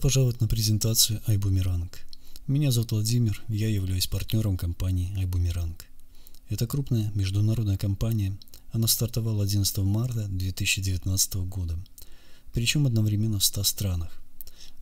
пожаловать на презентацию iBoomerang. Меня зовут Владимир, я являюсь партнером компании iBoomerang. Это крупная международная компания, она стартовала 11 марта 2019 года, причем одновременно в 100 странах.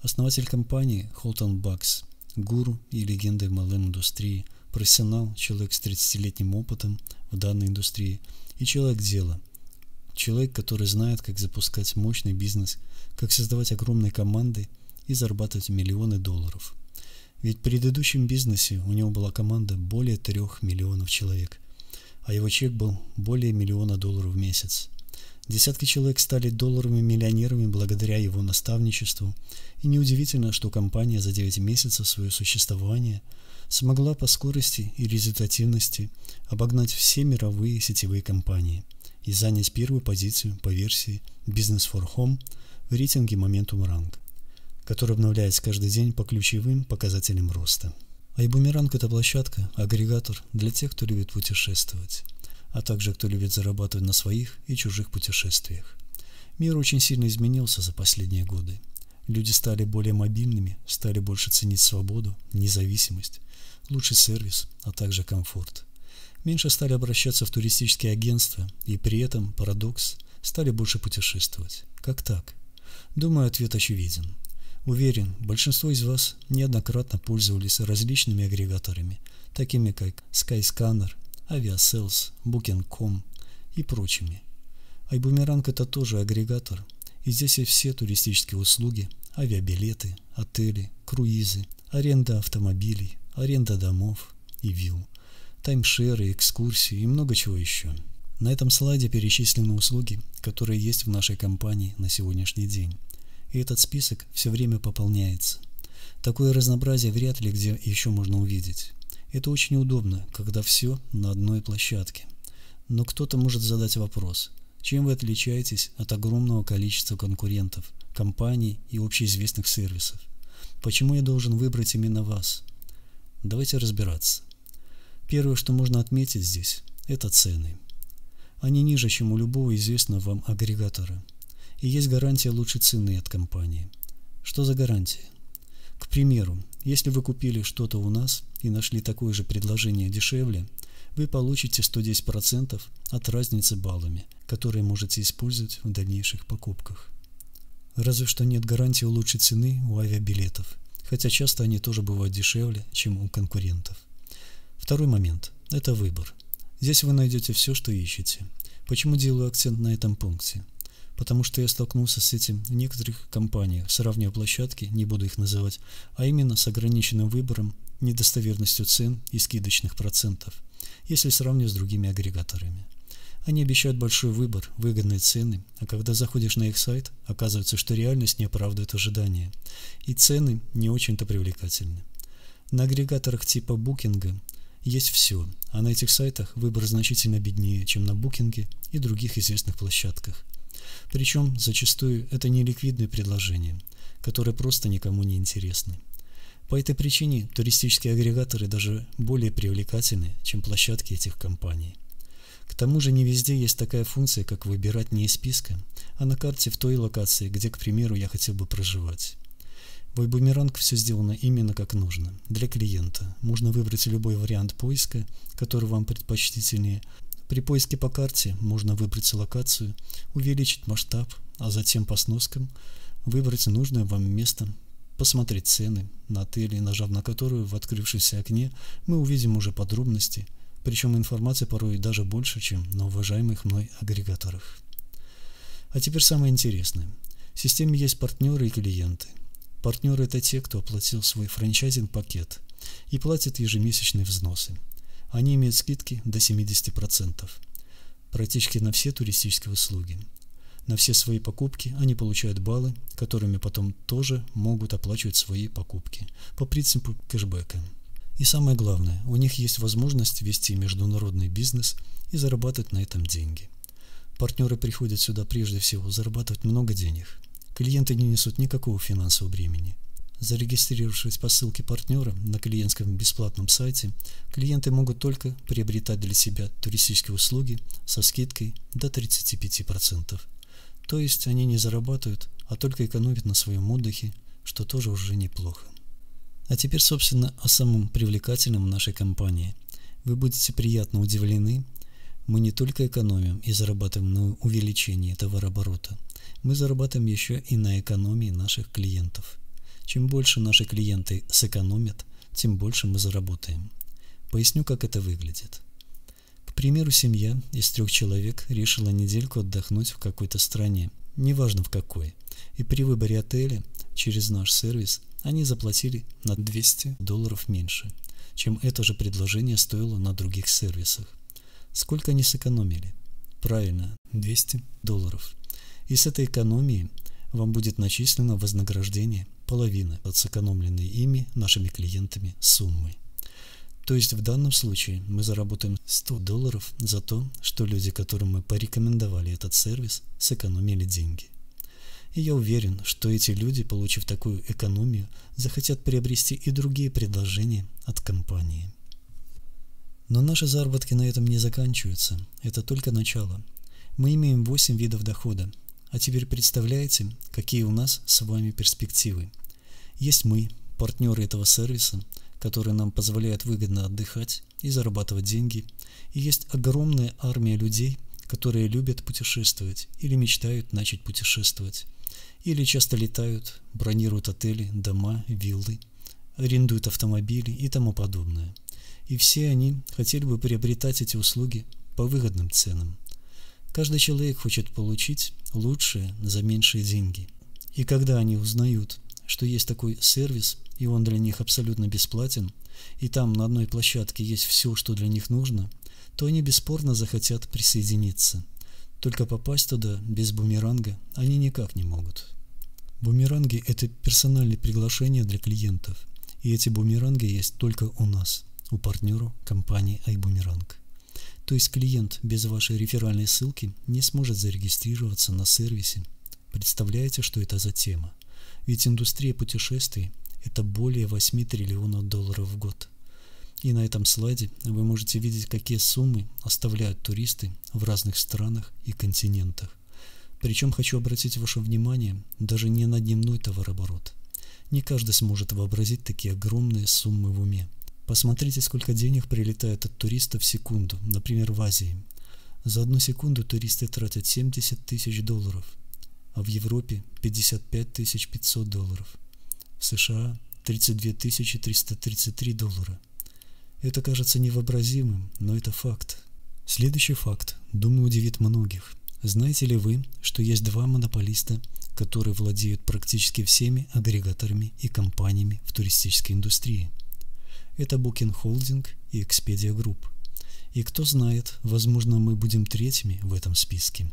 Основатель компании Холтон Бакс, гуру и легенда MLM-индустрии, профессионал, человек с 30-летним опытом в данной индустрии и человек дела – человек, который знает, как запускать мощный бизнес, как создавать огромные команды и зарабатывать миллионы долларов. Ведь в предыдущем бизнесе у него была команда более трех миллионов человек, а его чек был более миллиона долларов в месяц. Десятки человек стали долларовыми миллионерами благодаря его наставничеству, и неудивительно, что компания за 9 месяцев своего существования смогла по скорости и результативности обогнать все мировые сетевые компании и занять первую позицию по версии Business for Home в рейтинге Momentum Rank который обновляется каждый день по ключевым показателям роста. Айбумеранг – это площадка, агрегатор для тех, кто любит путешествовать, а также кто любит зарабатывать на своих и чужих путешествиях. Мир очень сильно изменился за последние годы. Люди стали более мобильными, стали больше ценить свободу, независимость, лучший сервис, а также комфорт. Меньше стали обращаться в туристические агентства и при этом, парадокс, стали больше путешествовать. Как так? Думаю, ответ очевиден. Уверен, большинство из вас неоднократно пользовались различными агрегаторами, такими как Skyscanner, Aviasales, Booking.com и прочими. Айбумеранг это тоже агрегатор, и здесь и все туристические услуги, авиабилеты, отели, круизы, аренда автомобилей, аренда домов и вилл, таймшеры, экскурсии и много чего еще. На этом слайде перечислены услуги, которые есть в нашей компании на сегодняшний день и этот список все время пополняется. Такое разнообразие вряд ли где еще можно увидеть. Это очень удобно, когда все на одной площадке. Но кто-то может задать вопрос, чем вы отличаетесь от огромного количества конкурентов, компаний и общеизвестных сервисов? Почему я должен выбрать именно вас? Давайте разбираться. Первое, что можно отметить здесь, это цены. Они ниже, чем у любого известного вам агрегатора – и есть гарантия лучшей цены от компании. Что за гарантия? К примеру, если вы купили что-то у нас и нашли такое же предложение дешевле, вы получите 110% от разницы баллами, которые можете использовать в дальнейших покупках. Разве что нет гарантии лучшей цены у авиабилетов, хотя часто они тоже бывают дешевле, чем у конкурентов. Второй момент – это выбор. Здесь вы найдете все, что ищете. Почему делаю акцент на этом пункте? потому что я столкнулся с этим в некоторых компаниях, сравнивая площадки, не буду их называть, а именно с ограниченным выбором, недостоверностью цен и скидочных процентов, если сравнивать с другими агрегаторами. Они обещают большой выбор, выгодные цены, а когда заходишь на их сайт, оказывается, что реальность не оправдывает ожидания, и цены не очень-то привлекательны. На агрегаторах типа букинга есть все, а на этих сайтах выбор значительно беднее, чем на букинге и других известных площадках – причем зачастую это не ликвидные предложения, которые просто никому не интересны. По этой причине туристические агрегаторы даже более привлекательны, чем площадки этих компаний. К тому же не везде есть такая функция, как выбирать не из списка, а на карте в той локации, где, к примеру, я хотел бы проживать. В Boomerang все сделано именно как нужно, для клиента. Можно выбрать любой вариант поиска, который вам предпочтительнее, при поиске по карте можно выбрать локацию, увеличить масштаб, а затем по сноскам выбрать нужное вам место, посмотреть цены на отели, нажав на которую в открывшемся окне мы увидим уже подробности, причем информации порой даже больше, чем на уважаемых мной агрегаторах. А теперь самое интересное. В системе есть партнеры и клиенты. Партнеры – это те, кто оплатил свой франчайзинг-пакет и платит ежемесячные взносы. Они имеют скидки до 70%. Практически на все туристические услуги. На все свои покупки они получают баллы, которыми потом тоже могут оплачивать свои покупки по принципу кэшбэка. И самое главное, у них есть возможность вести международный бизнес и зарабатывать на этом деньги. Партнеры приходят сюда прежде всего зарабатывать много денег. Клиенты не несут никакого финансового бремени – Зарегистрировавшись по ссылке партнера на клиентском бесплатном сайте, клиенты могут только приобретать для себя туристические услуги со скидкой до 35%. То есть они не зарабатывают, а только экономят на своем отдыхе, что тоже уже неплохо. А теперь, собственно, о самом привлекательном нашей компании. Вы будете приятно удивлены. Мы не только экономим и зарабатываем на увеличении товарооборота, мы зарабатываем еще и на экономии наших клиентов. Чем больше наши клиенты сэкономят, тем больше мы заработаем. Поясню, как это выглядит. К примеру, семья из трех человек решила недельку отдохнуть в какой-то стране, неважно в какой, и при выборе отеля через наш сервис они заплатили на 200 долларов меньше, чем это же предложение стоило на других сервисах. Сколько они сэкономили? Правильно, 200 долларов. И с этой экономией вам будет начислено вознаграждение – половины от сэкономленной ими нашими клиентами суммы. То есть в данном случае мы заработаем 100 долларов за то, что люди, которым мы порекомендовали этот сервис, сэкономили деньги. И я уверен, что эти люди, получив такую экономию, захотят приобрести и другие предложения от компании. Но наши заработки на этом не заканчиваются. Это только начало. Мы имеем 8 видов дохода, а теперь представляете, какие у нас с вами перспективы. Есть мы, партнеры этого сервиса, который нам позволяет выгодно отдыхать и зарабатывать деньги, и есть огромная армия людей, которые любят путешествовать или мечтают начать путешествовать, или часто летают, бронируют отели, дома, виллы, арендуют автомобили и тому подобное. И все они хотели бы приобретать эти услуги по выгодным ценам – Каждый человек хочет получить лучшее за меньшие деньги. И когда они узнают, что есть такой сервис, и он для них абсолютно бесплатен, и там на одной площадке есть все, что для них нужно, то они бесспорно захотят присоединиться. Только попасть туда без бумеранга они никак не могут. Бумеранги – это персональные приглашения для клиентов, и эти бумеранги есть только у нас, у партнера компании iBoomerang. То есть клиент без вашей реферальной ссылки не сможет зарегистрироваться на сервисе. Представляете, что это за тема? Ведь индустрия путешествий – это более 8 триллионов долларов в год. И на этом слайде вы можете видеть, какие суммы оставляют туристы в разных странах и континентах. Причем хочу обратить ваше внимание даже не на дневной товарооборот. Не каждый сможет вообразить такие огромные суммы в уме. Посмотрите, сколько денег прилетает от туристов в секунду, например, в Азии. За одну секунду туристы тратят 70 тысяч долларов, а в Европе 55 тысяч 500 долларов, в США 32 тысячи 333 доллара. Это кажется невообразимым, но это факт. Следующий факт, думаю, удивит многих. Знаете ли вы, что есть два монополиста, которые владеют практически всеми агрегаторами и компаниями в туристической индустрии – это Booking Holding и Expedia Group. И кто знает, возможно, мы будем третьими в этом списке.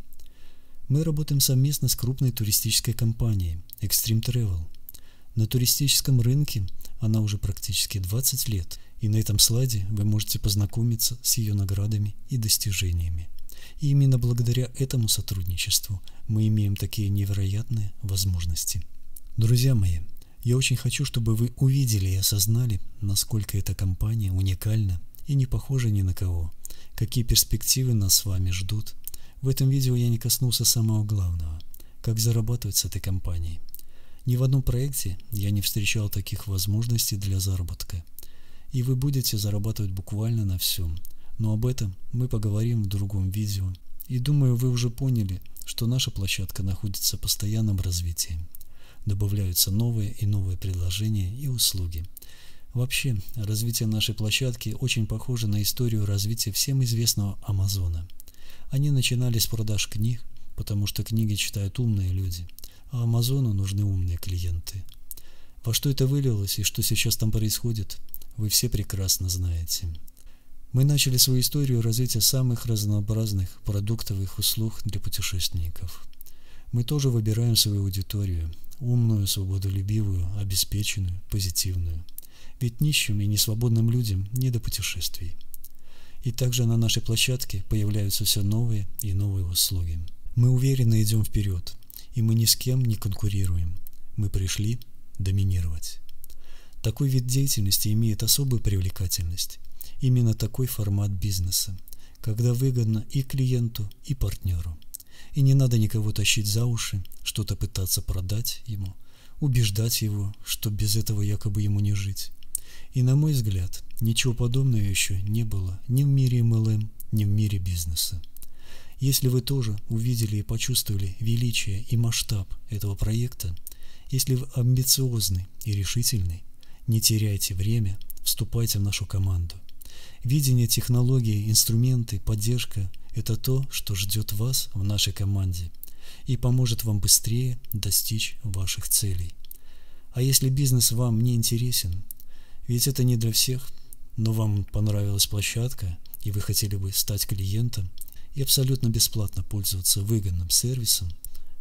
Мы работаем совместно с крупной туристической компанией Extreme Travel. На туристическом рынке она уже практически 20 лет, и на этом слайде вы можете познакомиться с ее наградами и достижениями. И именно благодаря этому сотрудничеству мы имеем такие невероятные возможности. Друзья мои, я очень хочу, чтобы вы увидели и осознали, насколько эта компания уникальна и не похожа ни на кого, какие перспективы нас с вами ждут. В этом видео я не коснулся самого главного – как зарабатывать с этой компанией. Ни в одном проекте я не встречал таких возможностей для заработка. И вы будете зарабатывать буквально на всем. Но об этом мы поговорим в другом видео. И думаю, вы уже поняли, что наша площадка находится в постоянном развитии добавляются новые и новые предложения и услуги. Вообще, развитие нашей площадки очень похоже на историю развития всем известного Амазона. Они начинали с продаж книг, потому что книги читают умные люди, а Амазону нужны умные клиенты. Во что это вылилось и что сейчас там происходит, вы все прекрасно знаете. Мы начали свою историю развития самых разнообразных продуктовых услуг для путешественников. Мы тоже выбираем свою аудиторию, умную, свободолюбивую, обеспеченную, позитивную. Ведь нищим и несвободным людям не до путешествий. И также на нашей площадке появляются все новые и новые услуги. Мы уверенно идем вперед, и мы ни с кем не конкурируем. Мы пришли доминировать. Такой вид деятельности имеет особую привлекательность. Именно такой формат бизнеса, когда выгодно и клиенту, и партнеру и не надо никого тащить за уши, что-то пытаться продать ему, убеждать его, что без этого якобы ему не жить. И на мой взгляд, ничего подобного еще не было ни в мире МЛМ, ни в мире бизнеса. Если вы тоже увидели и почувствовали величие и масштаб этого проекта, если вы амбициозный и решительный, не теряйте время, вступайте в нашу команду. Видение технологии, инструменты, поддержка – это то, что ждет вас в нашей команде и поможет вам быстрее достичь ваших целей. А если бизнес вам не интересен, ведь это не для всех, но вам понравилась площадка и вы хотели бы стать клиентом и абсолютно бесплатно пользоваться выгодным сервисом,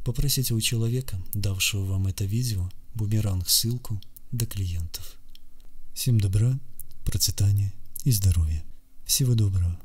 попросите у человека, давшего вам это видео, бумеранг-ссылку до клиентов. Всем добра, процветания и здоровья. Всего доброго.